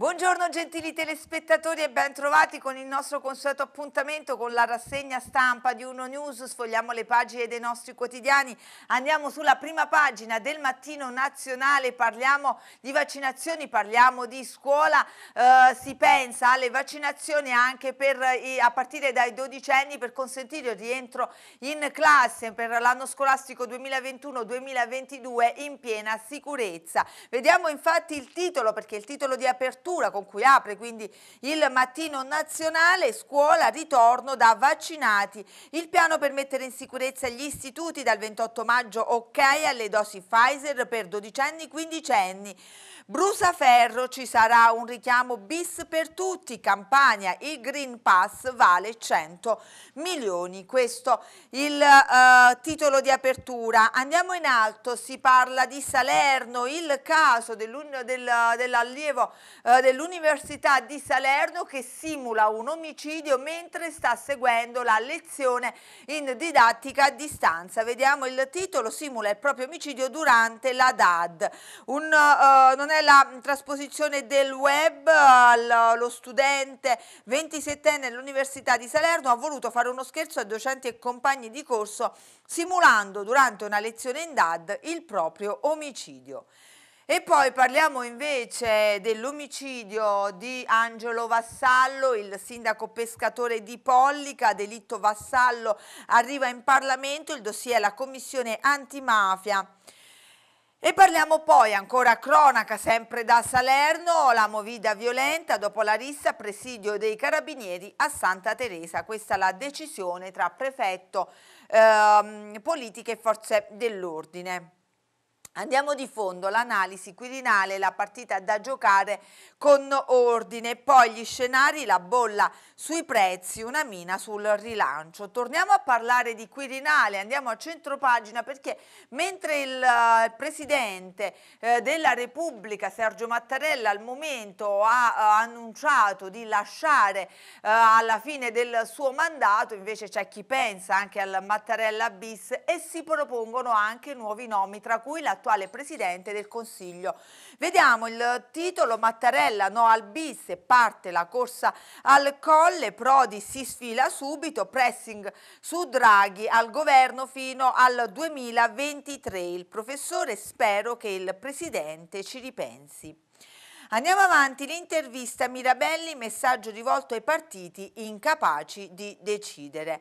Buongiorno gentili telespettatori e bentrovati con il nostro consueto appuntamento con la rassegna stampa di Uno News. Sfogliamo le pagine dei nostri quotidiani, andiamo sulla prima pagina del mattino nazionale, parliamo di vaccinazioni, parliamo di scuola, eh, si pensa alle vaccinazioni anche per, a partire dai dodicenni per consentire il rientro in classe per l'anno scolastico 2021-2022 in piena sicurezza. Vediamo infatti il titolo perché il titolo di apertura apertura con cui apre quindi il mattino nazionale, scuola, ritorno da vaccinati. Il piano per mettere in sicurezza gli istituti dal 28 maggio ok alle dosi Pfizer per dodicenni, quindicenni. Brusaferro ci sarà un richiamo bis per tutti, Campania, il Green Pass vale 100 milioni, questo il eh, titolo di apertura. Andiamo in alto, si parla di Salerno, il caso dell'allievo dell eh, dell'Università di Salerno che simula un omicidio mentre sta seguendo la lezione in didattica a distanza. Vediamo il titolo, simula il proprio omicidio durante la DAD. Un, eh, non è la trasposizione del web, allo studente 27enne dell'Università di Salerno ha voluto fare uno scherzo a docenti e compagni di corso simulando durante una lezione in DAD il proprio omicidio. E poi parliamo invece dell'omicidio di Angelo Vassallo, il sindaco pescatore di Pollica, delitto Vassallo, arriva in Parlamento, il dossier è la commissione antimafia e parliamo poi, ancora cronaca, sempre da Salerno, la movida violenta dopo la rissa presidio dei carabinieri a Santa Teresa. Questa è la decisione tra prefetto, ehm, politica e forze dell'ordine. Andiamo di fondo, l'analisi Quirinale, la partita da giocare con ordine. Poi gli scenari, la bolla sui prezzi, una mina sul rilancio. Torniamo a parlare di Quirinale, andiamo a centro pagina perché mentre il eh, Presidente eh, della Repubblica, Sergio Mattarella, al momento ha eh, annunciato di lasciare alla fine del suo mandato, invece c'è chi pensa anche al Mattarella bis e si propongono anche nuovi nomi, tra cui l'attuale Presidente del Consiglio. Vediamo il titolo Mattarella Mattarella, no al bis, parte la corsa al colle, Prodi si sfila subito, pressing su Draghi al governo fino al 2023. Il professore spero che il Presidente ci ripensi. Andiamo avanti, l'intervista Mirabelli, messaggio rivolto ai partiti incapaci di decidere.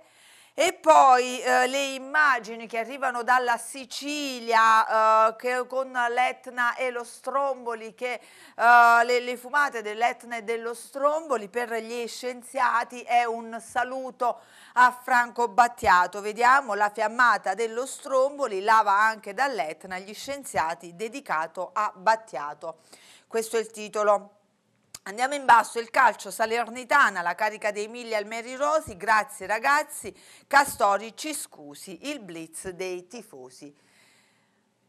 E poi eh, le immagini che arrivano dalla Sicilia eh, con l'Etna e lo Stromboli, che, eh, le, le, fumate dell'Etna e dello Stromboli per gli scienziati è un saluto a Franco Battiato. Vediamo la fiammata dello Stromboli, lava anche dall'Etna, gli scienziati dedicato a Battiato. Questo è il titolo. Andiamo in basso, il calcio Salernitana, la carica dei Miglia al Mary Rosi, grazie ragazzi, Castori ci scusi, il blitz dei tifosi.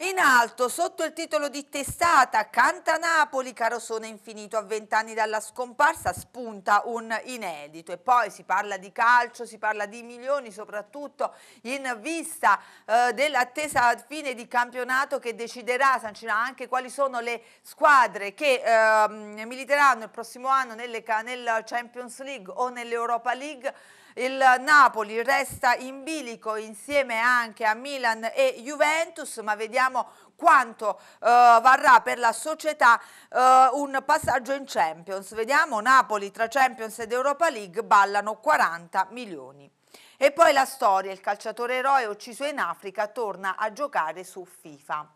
In alto, sotto il titolo di testata Canta Napoli, Carosone infinito a vent'anni dalla scomparsa, spunta un inedito. E poi si parla di calcio, si parla di milioni, soprattutto in vista eh, dell'attesa fine di campionato che deciderà, sancerà anche quali sono le squadre che eh, militeranno il prossimo anno nella nel Champions League o nell'Europa League. Il Napoli resta in bilico insieme anche a Milan e Juventus, ma vediamo quanto eh, varrà per la società eh, un passaggio in Champions. Vediamo Napoli tra Champions ed Europa League ballano 40 milioni. E poi la storia, il calciatore eroe ucciso in Africa torna a giocare su FIFA.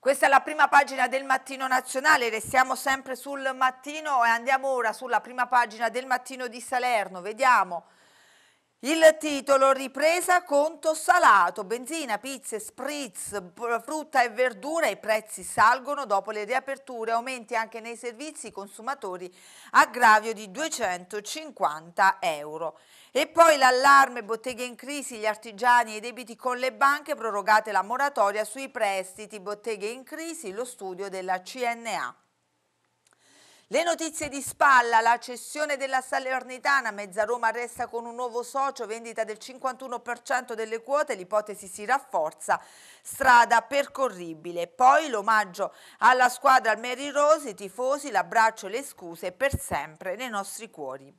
Questa è la prima pagina del Mattino Nazionale, restiamo sempre sul mattino e andiamo ora sulla prima pagina del Mattino di Salerno, vediamo il titolo ripresa conto salato, benzina, pizze, spritz, frutta e verdura, i prezzi salgono dopo le riaperture, aumenti anche nei servizi consumatori, aggravio di 250 euro. E poi l'allarme, botteghe in crisi, gli artigiani e i debiti con le banche, prorogate la moratoria sui prestiti, botteghe in crisi, lo studio della CNA. Le notizie di spalla, la cessione della Salernitana, Mezza Roma resta con un nuovo socio, vendita del 51% delle quote, l'ipotesi si rafforza, strada percorribile. Poi l'omaggio alla squadra al Mary Rose, i tifosi, l'abbraccio e le scuse per sempre nei nostri cuori.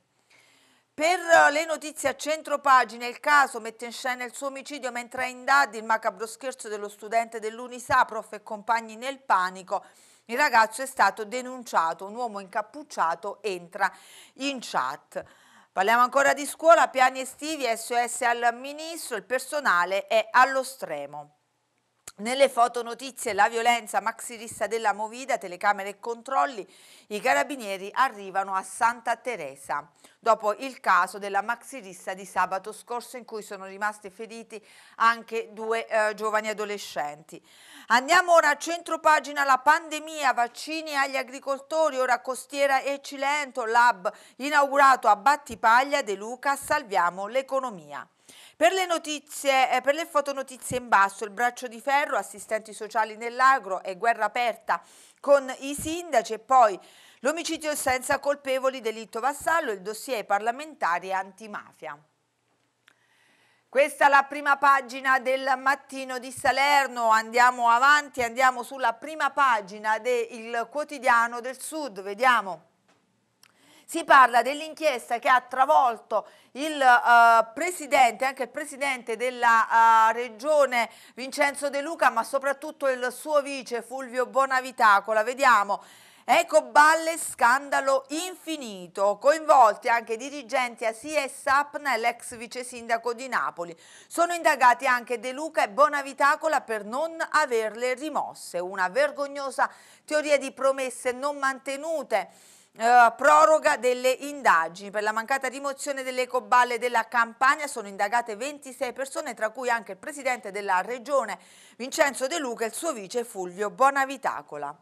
Per le notizie a centro pagina, il caso mette in scena il suo omicidio mentre è in Dad il macabro scherzo dello studente dell'Unisa, prof e compagni nel panico il ragazzo è stato denunciato, un uomo incappucciato entra in chat. Parliamo ancora di scuola, piani estivi, SOS al ministro, il personale è allo stremo. Nelle fotonotizie la violenza maxilista della Movida, telecamere e controlli, i carabinieri arrivano a Santa Teresa. Dopo il caso della maxilista di sabato scorso in cui sono rimasti feriti anche due eh, giovani adolescenti. Andiamo ora a pagina la pandemia, vaccini agli agricoltori, ora Costiera e Cilento, lab inaugurato a Battipaglia De Luca, salviamo l'economia. Per le notizie, eh, per le fotonotizie in basso, il braccio di ferro, assistenti sociali nell'agro e guerra aperta con i sindaci e poi l'omicidio senza colpevoli, delitto vassallo, il dossier parlamentare antimafia. Questa è la prima pagina del mattino di Salerno, andiamo avanti, andiamo sulla prima pagina del quotidiano del Sud, vediamo. Si parla dell'inchiesta che ha travolto il uh, presidente, anche il presidente della uh, regione Vincenzo De Luca, ma soprattutto il suo vice Fulvio Bonavitacola. Vediamo. Ecco balle scandalo infinito, coinvolti anche dirigenti ASIA e Sapna e l'ex vice sindaco di Napoli. Sono indagati anche De Luca e Bonavitacola per non averle rimosse, una vergognosa teoria di promesse non mantenute eh, proroga delle indagini per la mancata rimozione delle ecoballe della Campania. Sono indagate 26 persone, tra cui anche il presidente della regione Vincenzo De Luca e il suo vice Fulvio Bonavitacola.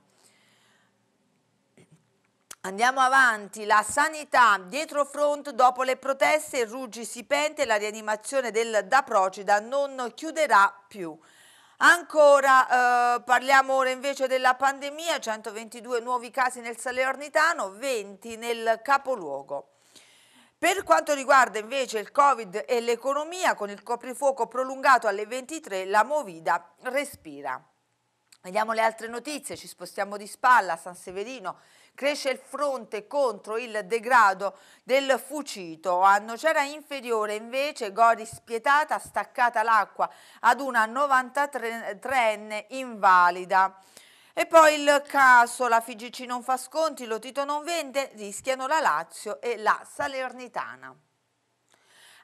Andiamo avanti, la sanità dietro front dopo le proteste, Ruggi si pente, la rianimazione del Da Procida non chiuderà più. Ancora eh, parliamo ora invece della pandemia, 122 nuovi casi nel Salernitano, 20 nel capoluogo. Per quanto riguarda invece il Covid e l'economia, con il coprifuoco prolungato alle 23, la Movida respira. Vediamo le altre notizie, ci spostiamo di spalla, San Severino, cresce il fronte contro il degrado del fucito. A Nocera Inferiore invece Gori spietata, staccata l'acqua ad una 93enne invalida. E poi il caso, la FIGC non fa sconti, lo Tito non vende, rischiano la Lazio e la Salernitana.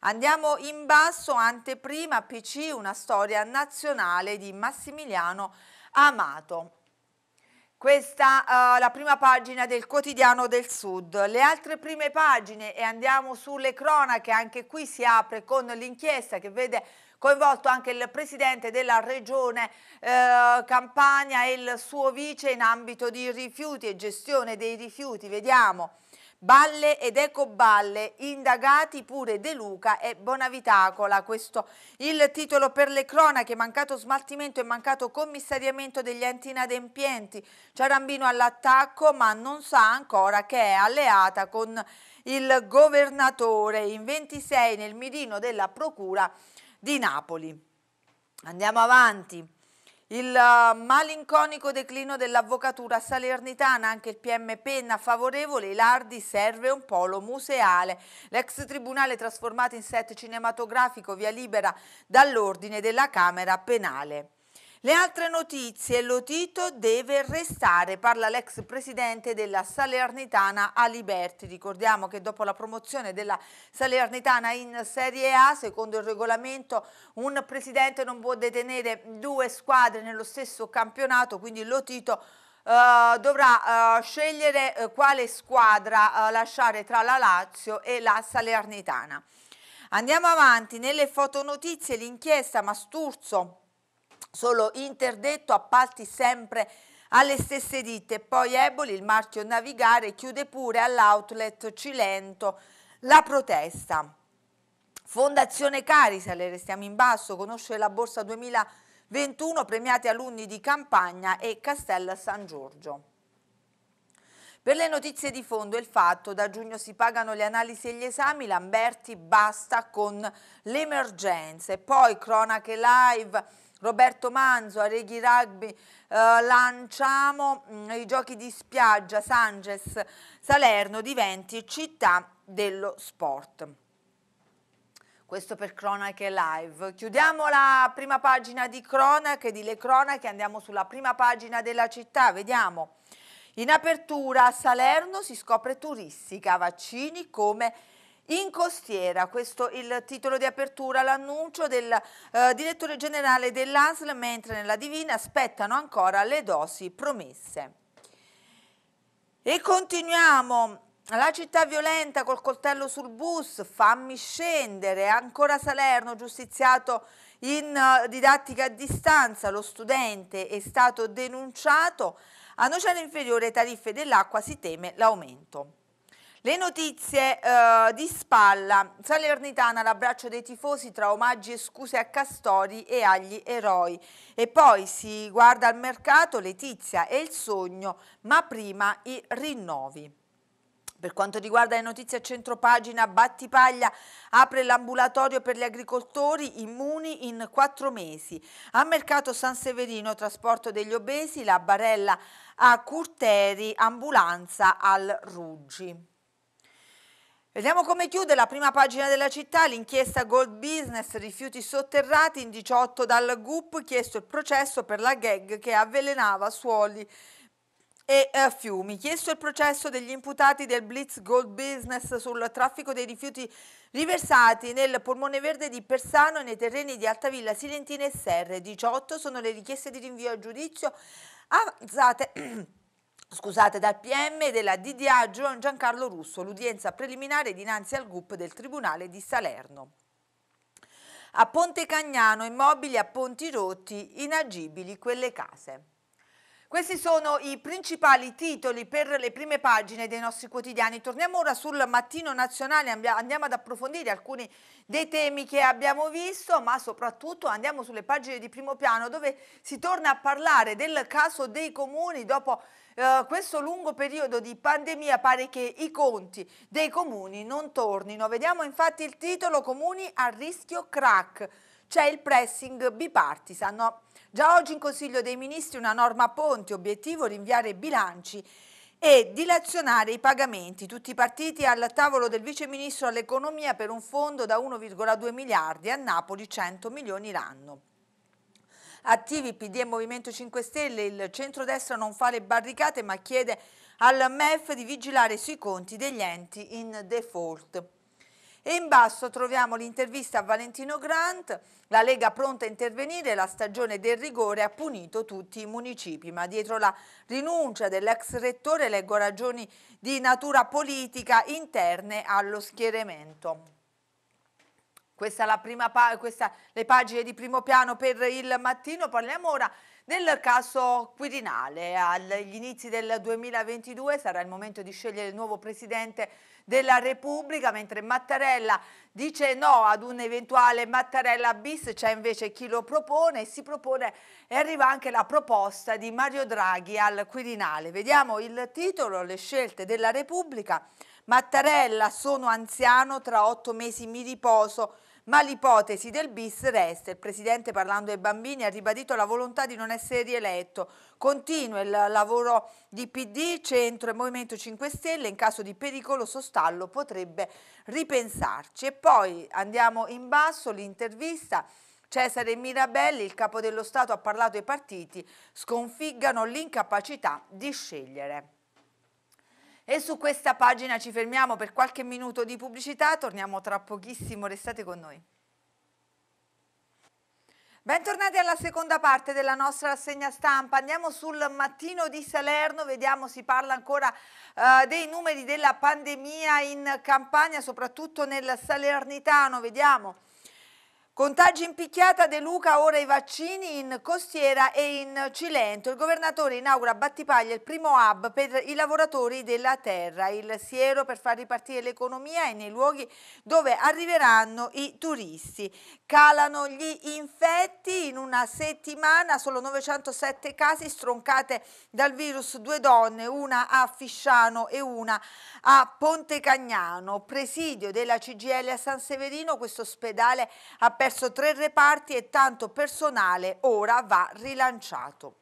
Andiamo in basso, anteprima PC, una storia nazionale di Massimiliano Amato. Questa è uh, eh, la prima pagina del quotidiano del Sud. Le altre prime pagine e andiamo sulle cronache, anche qui si apre con l'inchiesta che vede coinvolto anche il presidente della regione eh, Campania e il suo vice in ambito di rifiuti e gestione dei rifiuti. Vediamo Balle ed ecoballe, indagati pure De Luca e Bonavitacola. Questo il titolo per le cronache, mancato smaltimento e mancato commissariamento degli enti inadempienti. Ciarambino all'attacco ma non sa ancora che è alleata con il governatore in 26 nel mirino della procura di Napoli. Andiamo avanti. Il eh, malinconico declino dell'avvocatura salernitana, anche il PM Penna favorevole, Lardi serve un polo museale. L'ex tribunale trasformato in set cinematografico via libera dall'ordine della Camera Penale. Le altre notizie, Lotito deve restare, parla l'ex presidente della Salernitana Aliberti. Ricordiamo che dopo la promozione della Salernitana in Serie A, secondo il regolamento, un presidente non può detenere due squadre nello stesso campionato, quindi Lotito Uh, dovrà uh, scegliere uh, quale squadra lasciare tra la Lazio e la Salernitana. Andiamo avanti, nelle fotonotizie l'inchiesta Masturzo solo interdetto appalti sempre alle stesse ditte. Poi Eboli, il marchio Navigare, chiude pure all'outlet Cilento la protesta. Fondazione Carisa, le restiamo in basso, conosce la borsa 2021, premiati alunni di Campagna e Castel San Giorgio. Per le notizie di fondo il fatto, da giugno si pagano le analisi e gli esami, Lamberti basta con l'emergenza. Poi cronache live Roberto Manzo, Areghi Rugby, eh, lanciamo mh, mm, i giochi di spiaggia, Sanges, Salerno diventi città dello sport. Questo per Cronache Live. Chiudiamo la prima pagina di Cronache, di Le Cronache, andiamo sulla prima pagina della città, vediamo. In apertura a Salerno si scopre turistica, vaccini come in costiera, questo è il titolo di apertura, l'annuncio del eh, direttore generale dell'ASL, mentre nella Divina aspettano ancora le dosi promesse. E continuiamo la città violenta col coltello sul bus, fammi scendere, ancora Salerno giustiziato in eh, didattica a distanza, lo studente è stato denunciato, a Nocera Inferiore tariffe dell'acqua si teme l'aumento. Le notizie eh, di spalla. Salernitana l'abbraccio dei tifosi tra omaggi e scuse a Castori e agli eroi. E poi si guarda al mercato Letizia e il sogno, ma prima i rinnovi. Per quanto riguarda le notizie a centropagina, Battipaglia apre l'ambulatorio per gli agricoltori immuni in quattro mesi. A Mercato San Severino, trasporto degli obesi, la barella a Curteri, ambulanza al Ruggi. Vediamo come chiude la prima pagina della città, l'inchiesta Gold Business, rifiuti sotterrati in 18 dal GUP, chiesto il processo per la gag che avvelenava suoli e eh, fiumi. Chiesto il processo degli imputati del Blitz Gold Business sul traffico dei rifiuti riversati nel polmone verde di Persano e nei terreni di Altavilla, Silentina e Serre. 18 sono le richieste di rinvio a giudizio avanzate... scusate, dal PM della DDA Giancarlo Russo, l'udienza preliminare dinanzi al GUP del Tribunale di Salerno. A Ponte Cagnano immobili a ponti rotti, inagibili quelle case. Questi sono i principali titoli per le prime pagine dei nostri quotidiani. Torniamo ora sul mattino nazionale, andiamo ad approfondire alcuni dei temi che abbiamo visto, ma soprattutto andiamo sulle pagine di primo piano dove si torna a parlare del caso dei comuni dopo Uh, questo lungo periodo di pandemia pare che i conti dei comuni non tornino. Vediamo infatti il titolo Comuni a rischio crack c'è il pressing bipartisan. No? Già oggi in Consiglio dei Ministri una norma ponte, obiettivo rinviare bilanci e dilazionare i pagamenti. Tutti i partiti al tavolo del Vice Ministro all'Economia per un fondo da 1,2 miliardi, a Napoli 100 milioni l'anno. Attivi PD e Movimento 5 Stelle, il centrodestra non fa le barricate ma chiede al MEF di vigilare sui conti degli enti in default. E in basso troviamo l'intervista a Valentino Grant, la Lega pronta a intervenire, la stagione del rigore ha punito tutti i municipi, ma dietro la rinuncia dell'ex rettore leggo ragioni di natura politica interne allo schieramento. Questa è la prima pa questa, le pagine di primo piano per il mattino, parliamo ora del caso Quirinale, agli inizi del 2022 sarà il momento di scegliere il nuovo presidente della Repubblica, mentre Mattarella dice no ad un eventuale Mattarella bis, c'è cioè invece chi lo propone e si propone e arriva anche la proposta di Mario Draghi al Quirinale. Vediamo il titolo, le scelte della Repubblica. Mattarella, sono anziano, tra otto mesi mi riposo, ma l'ipotesi del bis resta. Il Presidente parlando ai bambini ha ribadito la volontà di non essere rieletto. Continua il lavoro di PD, Centro e Movimento 5 Stelle, in caso di pericoloso stallo potrebbe ripensarci. E poi andiamo in basso l'intervista. Cesare Mirabelli, il capo dello Stato, ha parlato ai partiti, sconfiggano l'incapacità di scegliere. E su questa pagina ci fermiamo per qualche minuto di pubblicità, torniamo tra pochissimo, restate con noi. Bentornati alla seconda parte della nostra rassegna stampa, andiamo sul mattino di Salerno, vediamo si parla ancora eh, dei numeri della pandemia in Campania, soprattutto nel Salernitano, vediamo Contagi in picchiata De Luca, ora i vaccini in Costiera e in Cilento. Il governatore inaugura a Battipaglia il primo hub per i lavoratori della terra, il siero per far ripartire l'economia e nei luoghi dove arriveranno i turisti. Calano gli infetti in una settimana, solo 907 casi stroncate dal virus due donne, una a Fisciano e una a Pontecagnano. Presidio della CGL a San Severino, questo ospedale appena perso tre reparti e tanto personale ora va rilanciato.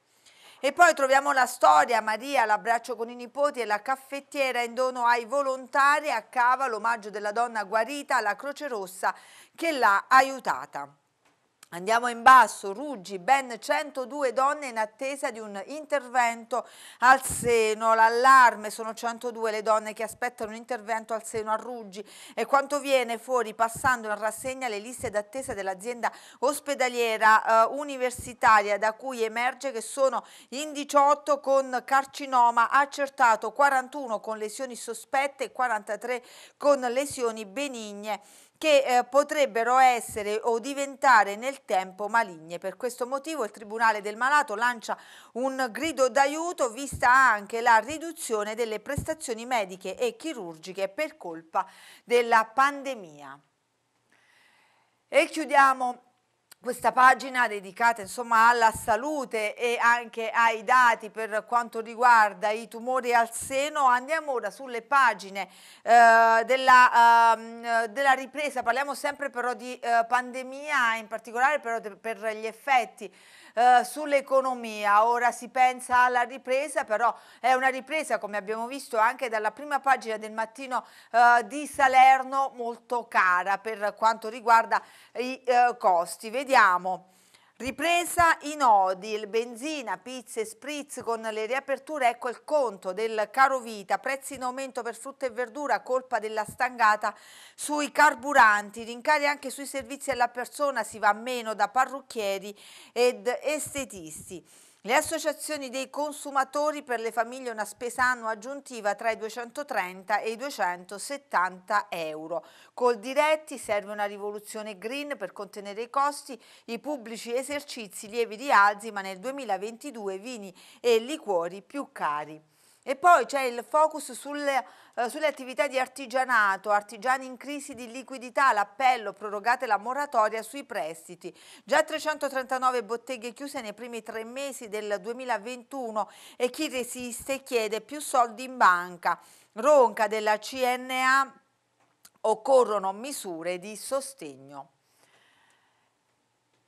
E poi troviamo la storia, Maria, l'abbraccio con i nipoti e la caffettiera in dono ai volontari a Cava, l'omaggio della donna guarita alla Croce Rossa che l'ha aiutata. Andiamo in basso, Ruggi, ben 102 donne in attesa di un intervento al seno, l'allarme, sono 102 le donne che aspettano un intervento al seno a Ruggi e quanto viene fuori passando in rassegna le liste d'attesa dell'azienda ospedaliera eh, universitaria da cui emerge che sono in 18 con carcinoma accertato, 41 con lesioni sospette e 43 con lesioni benigne che eh, potrebbero essere o diventare nel tempo maligne. Per questo motivo il Tribunale del Malato lancia un grido d'aiuto vista anche la riduzione delle prestazioni mediche e chirurgiche per colpa della pandemia. E chiudiamo questa pagina dedicata insomma, alla salute e anche ai dati per quanto riguarda i tumori al seno. Andiamo ora sulle pagine eh, della, eh, della, ripresa, parliamo sempre però di eh, pandemia, in particolare però per gli effetti eh, sull'economia. Ora si pensa alla ripresa, però è una ripresa, come abbiamo visto anche dalla prima pagina del mattino eh, di Salerno, molto cara per quanto riguarda i eh, costi. Vediamo. Ripresa i nodi, il benzina, pizze, spritz con le riaperture, ecco il conto del caro vita, prezzi in aumento per frutta e verdura, colpa della stangata sui carburanti, rincari anche sui servizi alla persona, si va meno da parrucchieri ed estetisti. Le associazioni dei consumatori per le famiglie una spesa annua aggiuntiva tra i 230 e i 270 euro. Col diretti serve una rivoluzione green per contenere i costi, i pubblici esercizi lievi rialzi ma nel 2022 vini e liquori più cari. E poi c'è il focus sulle, eh, sulle, attività di artigianato, artigiani in crisi di liquidità, l'appello, prorogate la moratoria sui prestiti. Già 339 botteghe chiuse nei primi tre mesi del 2021 e chi resiste chiede più soldi in banca. Ronca della CNA occorrono misure di sostegno.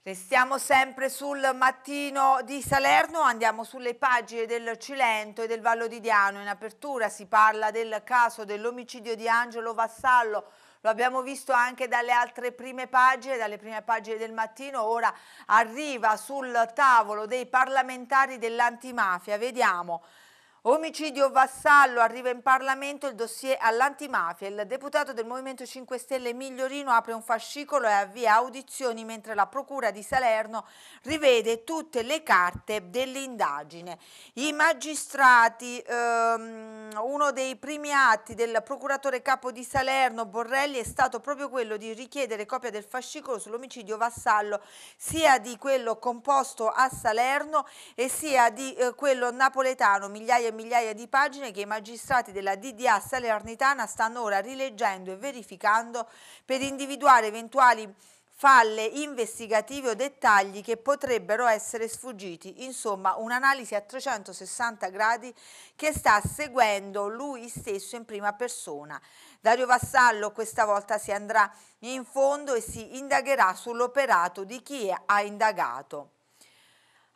Restiamo sempre sul mattino di Salerno, andiamo sulle pagine del Cilento e del Vallo di Diano. In apertura si parla del caso dell'omicidio di Angelo Vassallo, lo abbiamo visto anche dalle altre prime pagine, dalle prime pagine del mattino, ora arriva sul tavolo dei parlamentari dell'antimafia. Vediamo. Omicidio Vassallo, arriva in Parlamento il dossier all'antimafia. Il deputato del Movimento 5 Stelle Migliorino apre un fascicolo e avvia audizioni mentre la Procura di Salerno rivede tutte le carte dell'indagine. I magistrati, ehm, uno dei primi atti del procuratore capo di Salerno Borrelli è stato proprio quello di richiedere copia del fascicolo sull'omicidio Vassallo sia di quello composto a Salerno e sia di eh, quello napoletano, migliaia e migliaia di pagine che i magistrati della DDA Salernitana stanno ora rileggendo e verificando per individuare eventuali falle investigative o dettagli che potrebbero essere sfuggiti, insomma un'analisi a 360 gradi che sta seguendo lui stesso in prima persona. Dario Vassallo questa volta si andrà in fondo e si indagherà sull'operato di chi ha indagato.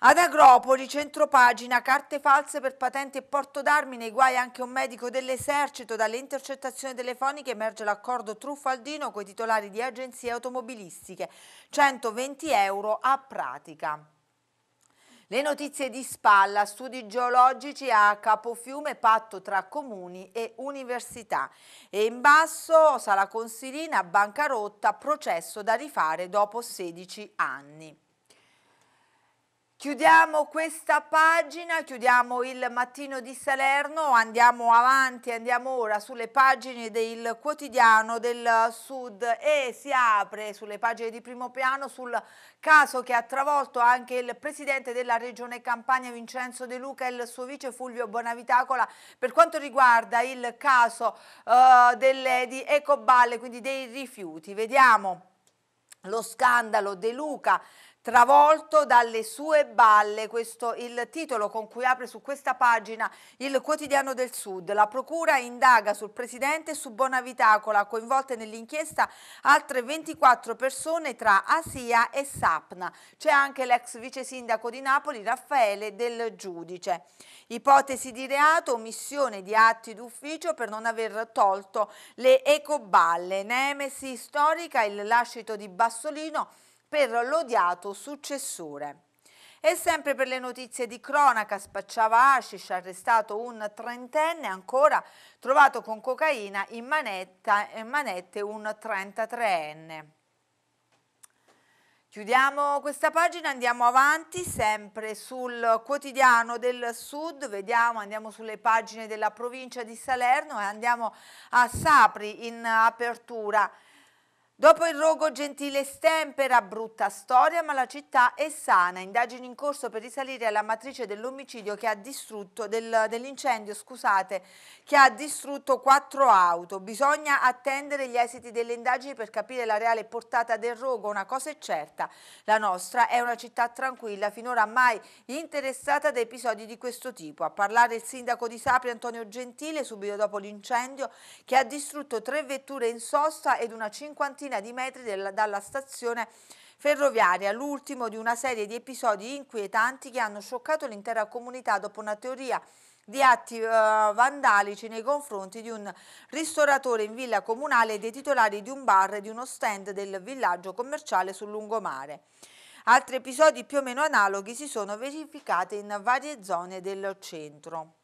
Ad Agropoli, centropagina, carte false per patente e porto d'armi, nei guai anche un medico dell'esercito, dalle intercettazioni telefoniche emerge l'accordo truffaldino coi titolari di agenzie automobilistiche, 120 euro a pratica. Le notizie di spalla, studi geologici a Capofiume, patto tra comuni e università. E in basso, Sala Consilina, bancarotta, processo da rifare dopo 16 anni. Chiudiamo questa pagina, chiudiamo il mattino di Salerno, andiamo avanti, andiamo ora sulle pagine del quotidiano del Sud e si apre sulle pagine di primo piano sul caso che ha travolto anche il presidente della regione Campania Vincenzo De Luca e il suo vice Fulvio Bonavitacola per quanto riguarda il caso uh, delle, di Ecoballe, quindi dei rifiuti. Vediamo lo scandalo De Luca travolto dalle sue balle, questo il titolo con cui apre su questa pagina il quotidiano del Sud. La procura indaga sul presidente e su Bonavitacola, coinvolte nell'inchiesta altre 24 persone tra Asia e Sapna. C'è anche l'ex vice sindaco di Napoli Raffaele del Giudice. Ipotesi di reato, omissione di atti d'ufficio per non aver tolto le ecoballe. Nemesi storica, il lascito di Bassolino per l'odiato successore. E sempre per le notizie di cronaca, spacciava hashish, arrestato un trentenne ancora, trovato con cocaina in, manetta, in manette un 33enne. Chiudiamo questa pagina, andiamo avanti sempre sul quotidiano del sud, vediamo, andiamo sulle pagine della provincia di Salerno e andiamo a Sapri in apertura. Dopo il rogo Gentile stempera, brutta storia, ma la città è sana. Indagini in corso per risalire alla matrice dell'omicidio che ha distrutto, del, dell'incendio, scusate, che ha distrutto quattro auto. Bisogna attendere gli esiti delle indagini per capire la reale portata del rogo. Una cosa è certa, la nostra è una città tranquilla, finora mai interessata da episodi di questo tipo. A parlare il sindaco di Sapri, Antonio Gentile, subito dopo l'incendio, che ha distrutto tre vetture in sosta ed una cinquantina di metri della, dalla stazione ferroviaria, l'ultimo di una serie di episodi inquietanti che hanno scioccato l'intera comunità dopo una teoria di atti uh, vandalici nei confronti di un ristoratore in villa comunale e dei titolari di un bar e di uno stand del villaggio commerciale sul lungomare. Altri episodi più o meno analoghi si sono verificati in varie zone del centro.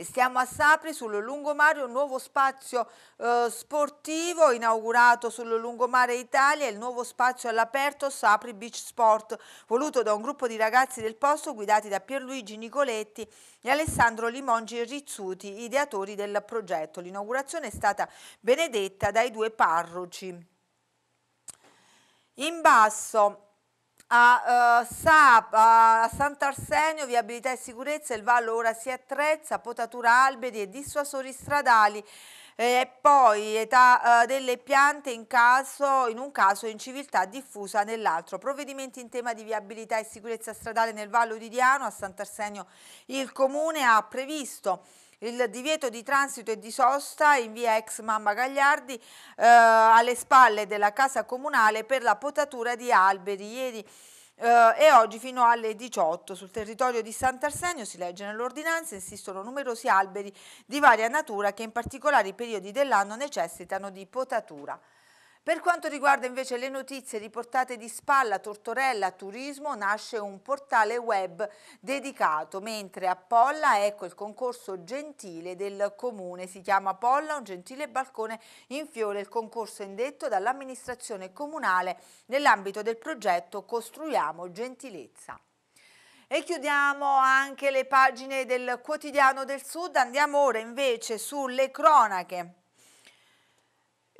Stiamo a Sapri sul lungomare, un nuovo spazio eh, sportivo inaugurato sul lungomare Italia, il nuovo spazio all'aperto Sapri Beach Sport, voluto da un gruppo di ragazzi del posto guidati da Pierluigi Nicoletti e Alessandro Limongi Rizzuti, ideatori del progetto. L'inaugurazione è stata benedetta dai due parroci. In basso a, uh, eh, Sap, a Sant'Arsenio, viabilità e sicurezza, il Vallo ora si attrezza, potatura alberi e dissuasori stradali. E poi età eh, delle piante in, caso, in un caso inciviltà diffusa nell'altro. Provvedimenti in tema di viabilità e sicurezza stradale nel Vallo di Diano, a Sant'Arsenio il Comune ha previsto il divieto di transito e di sosta in via ex Mamma Gagliardi eh, alle spalle della Casa Comunale per la potatura di alberi. Ieri Uh, e oggi fino alle 18 sul territorio di Sant'Arsenio si legge nell'ordinanza esistono numerosi alberi di varia natura che in particolari periodi dell'anno necessitano di potatura. Per quanto riguarda invece le notizie riportate di spalla Tortorella Turismo nasce un portale web dedicato, mentre a Polla ecco il concorso gentile del comune, si chiama Polla un gentile balcone in fiore, il concorso indetto dall'amministrazione comunale nell'ambito del progetto Costruiamo Gentilezza. E chiudiamo anche le pagine del quotidiano del Sud, andiamo ora invece sulle cronache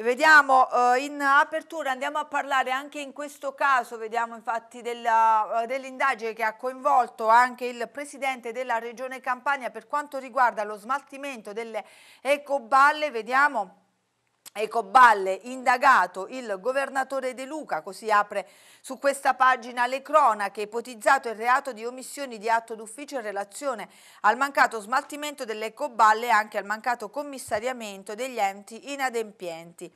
Vediamo eh, in apertura, andiamo a parlare anche in questo caso, vediamo infatti eh, dell'indagine dell che ha coinvolto anche il presidente della regione Campania per quanto riguarda lo smaltimento delle ecoballe, vediamo Ecoballe, indagato il governatore De Luca, così apre su questa pagina le cronache, ipotizzato il reato di omissioni di atto d'ufficio in relazione al mancato smaltimento delle ecoballe e anche al mancato commissariamento degli enti inadempienti.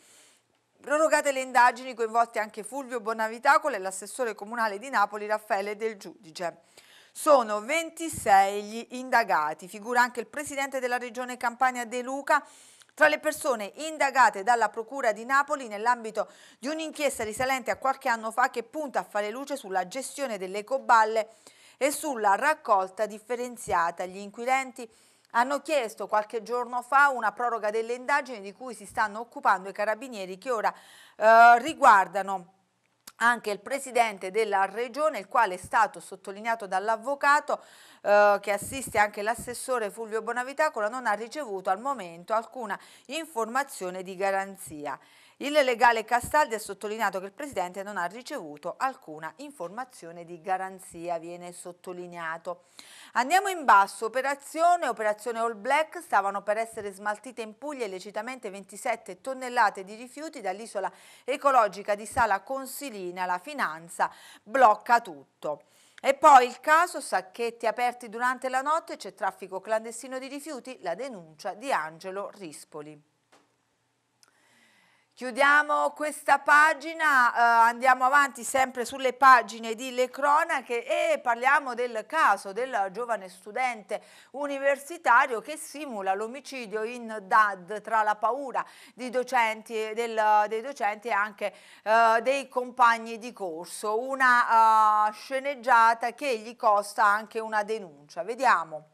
Prorogate le indagini coinvolte anche Fulvio Bonavitacolo e l'assessore comunale di Napoli Raffaele Del Giudice. Sono 26 gli indagati, figura anche il presidente della regione Campania De Luca, tra le persone indagate dalla Procura di Napoli nell'ambito di un'inchiesta risalente a qualche anno fa che punta a fare luce sulla gestione delle coballe e sulla raccolta differenziata, gli inquirenti hanno chiesto qualche giorno fa una proroga delle indagini di cui si stanno occupando i carabinieri che ora eh, riguardano anche il presidente della regione, il quale è stato sottolineato dall'avvocato eh, che assiste anche l'assessore Fulvio Bonavitacola, non ha ricevuto al momento alcuna informazione di garanzia. Il legale Castaldi ha sottolineato che il presidente non ha ricevuto alcuna informazione di garanzia, viene sottolineato. Andiamo in basso, operazione, operazione All Black, stavano per essere smaltite in Puglia illecitamente 27 tonnellate di rifiuti dall'isola ecologica di Sala Consilina, la finanza blocca tutto. E poi il caso sacchetti aperti durante la notte, c'è traffico clandestino di rifiuti, la denuncia di Angelo Rispoli. Chiudiamo questa pagina, eh, andiamo avanti sempre sulle pagine di Le Cronache e parliamo del caso del giovane studente universitario che simula l'omicidio in DAD tra la paura docenti, del, dei docenti e anche eh, dei compagni di corso. Una uh, sceneggiata che gli costa anche una denuncia. Vediamo.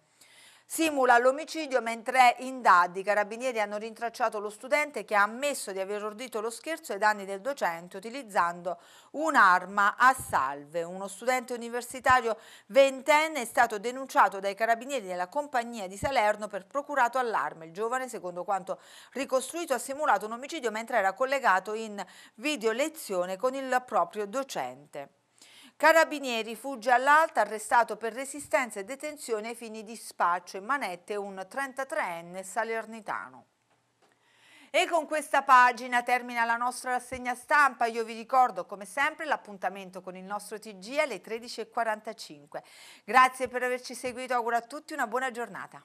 Simula l'omicidio mentre è in Daddi. I carabinieri hanno rintracciato lo studente che ha ammesso di aver ordito lo scherzo ai danni del docente utilizzando un'arma a salve. Uno studente universitario ventenne è stato denunciato dai carabinieri della compagnia di Salerno per procurato allarme. Il giovane, secondo quanto ricostruito, ha simulato un omicidio mentre era collegato in video lezione con il proprio docente. Carabinieri fugge all'alta, arrestato per resistenza e detenzione ai fini di spaccio in manette un 33enne salernitano. E con questa pagina termina la nostra rassegna stampa. Io vi ricordo come sempre l'appuntamento con il nostro TG alle 13.45. Grazie per averci seguito, auguro a tutti una buona giornata.